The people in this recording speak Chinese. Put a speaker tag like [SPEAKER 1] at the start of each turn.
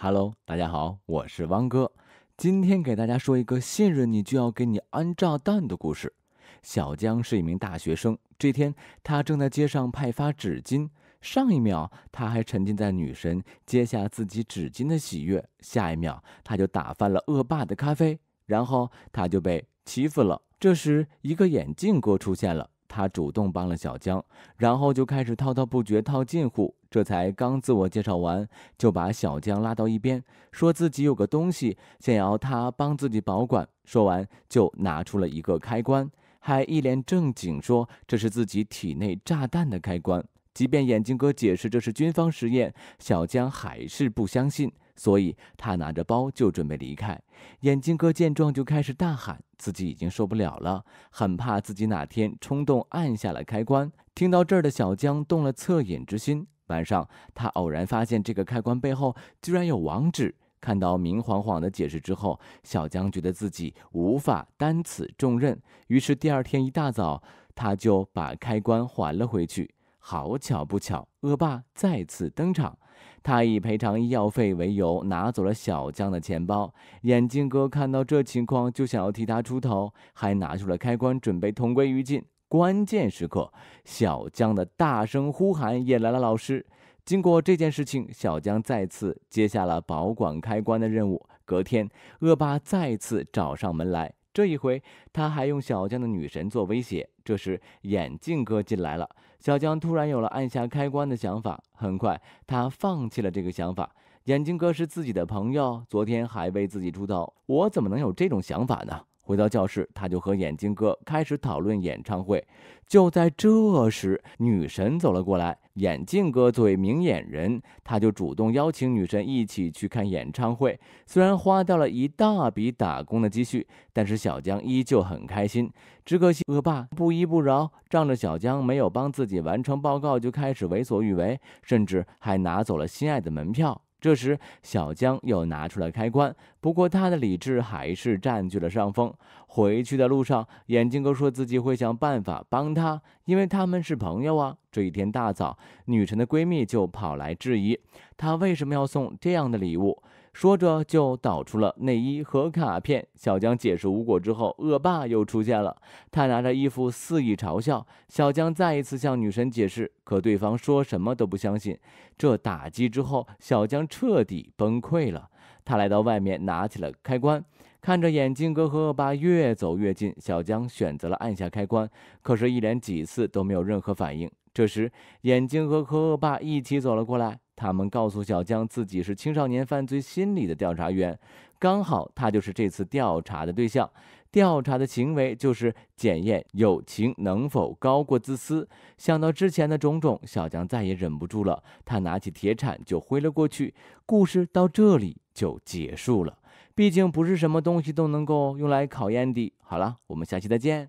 [SPEAKER 1] Hello，大家好，我是汪哥，今天给大家说一个信任你就要给你安炸弹的故事。小江是一名大学生，这天他正在街上派发纸巾，上一秒他还沉浸在女神接下自己纸巾的喜悦，下一秒他就打翻了恶霸的咖啡，然后他就被欺负了。这时，一个眼镜哥出现了。他主动帮了小江，然后就开始滔滔不绝套近乎。这才刚自我介绍完，就把小江拉到一边，说自己有个东西想要他帮自己保管。说完就拿出了一个开关，还一脸正经说这是自己体内炸弹的开关。即便眼镜哥解释这是军方实验，小江还是不相信。所以，他拿着包就准备离开。眼镜哥见状就开始大喊，自己已经受不了了，很怕自己哪天冲动按下了开关。听到这儿的小江动了恻隐之心。晚上，他偶然发现这个开关背后居然有网址。看到明晃晃的解释之后，小江觉得自己无法担此重任，于是第二天一大早他就把开关还了回去。好巧不巧，恶霸再次登场。他以赔偿医药费为由，拿走了小江的钱包。眼镜哥看到这情况，就想要替他出头，还拿出了开关，准备同归于尽。关键时刻，小江的大声呼喊引来了老师。经过这件事情，小江再次接下了保管开关的任务。隔天，恶霸再次找上门来。这一回，他还用小江的女神做威胁。这时，眼镜哥进来了。小江突然有了按下开关的想法，很快他放弃了这个想法。眼镜哥是自己的朋友，昨天还为自己出头，我怎么能有这种想法呢？回到教室，他就和眼镜哥开始讨论演唱会。就在这时，女神走了过来。眼镜哥作为明眼人，他就主动邀请女神一起去看演唱会。虽然花掉了一大笔打工的积蓄，但是小江依旧很开心。只可惜恶霸不依不饶，仗着小江没有帮自己完成报告，就开始为所欲为，甚至还拿走了心爱的门票。这时，小江又拿出了开关，不过他的理智还是占据了上风。回去的路上，眼镜哥说自己会想办法帮他，因为他们是朋友啊。这一天大早，女神的闺蜜就跑来质疑他为什么要送这样的礼物。说着就导出了内衣和卡片。小江解释无果之后，恶霸又出现了。他拿着衣服肆意嘲笑小江，再一次向女神解释，可对方说什么都不相信。这打击之后，小江彻底崩溃了。他来到外面，拿起了开关，看着眼镜哥和恶霸越走越近，小江选择了按下开关。可是，一连几次都没有任何反应。这时，眼镜哥和恶霸一起走了过来。他们告诉小江，自己是青少年犯罪心理的调查员，刚好他就是这次调查的对象。调查的行为就是检验友情能否高过自私。想到之前的种种，小江再也忍不住了，他拿起铁铲就挥了过去。故事到这里就结束了，毕竟不是什么东西都能够用来考验的。好了，我们下期再见。